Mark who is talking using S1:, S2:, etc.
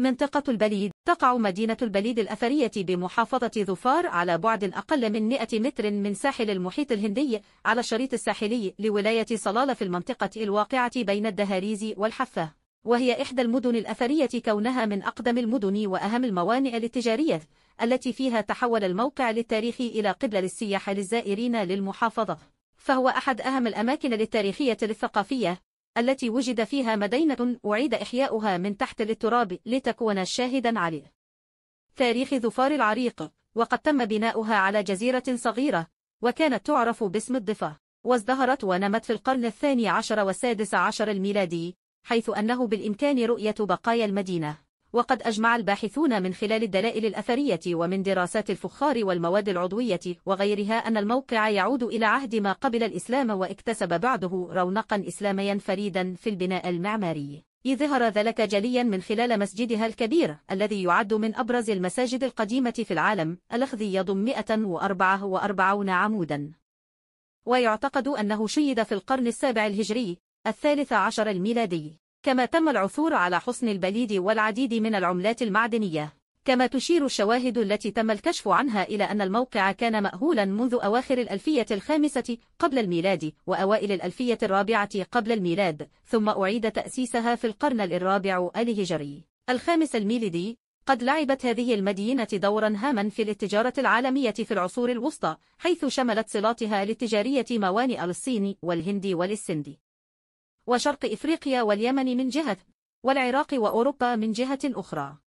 S1: منطقة البليد تقع مدينة البليد الأثرية بمحافظة ظفار على بعد أقل من 100 متر من ساحل المحيط الهندي على الشريط الساحلي لولاية صلالة في المنطقة الواقعة بين الدهاريز والحفة وهي إحدى المدن الأثرية كونها من أقدم المدن وأهم الموانئ التجارية التي فيها تحول الموقع للتاريخ إلى قبلة للسياح للزائرين للمحافظة فهو أحد أهم الأماكن التاريخية الثقافية التي وجد فيها مدينة أعيد إحياؤها من تحت التراب لتكون شاهدا عليه. تاريخ ظفار العريق وقد تم بناؤها على جزيرة صغيرة وكانت تعرف باسم الضفة وازدهرت ونمت في القرن الثاني عشر والسادس عشر الميلادي حيث أنه بالإمكان رؤية بقايا المدينة وقد أجمع الباحثون من خلال الدلائل الأثرية ومن دراسات الفخار والمواد العضوية وغيرها أن الموقع يعود إلى عهد ما قبل الإسلام واكتسب بعده رونقا إسلاميا فريدا في البناء المعماري يظهر ذلك جليا من خلال مسجدها الكبير الذي يعد من أبرز المساجد القديمة في العالم الأخذ يضم 144 عمودا ويعتقد أنه شيد في القرن السابع الهجري الثالث عشر الميلادي كما تم العثور على حصن البليد والعديد من العملات المعدنية كما تشير الشواهد التي تم الكشف عنها إلى أن الموقع كان مأهولا منذ أواخر الألفية الخامسة قبل الميلاد وأوائل الألفية الرابعة قبل الميلاد ثم أعيد تأسيسها في القرن الرابع الهجري الخامس الميلادي قد لعبت هذه المدينة دورا هاما في التجارة العالمية في العصور الوسطى حيث شملت صلاتها للتجارية موانئ الصين والهند والسند وشرق إفريقيا واليمن من جهة والعراق وأوروبا من جهة أخرى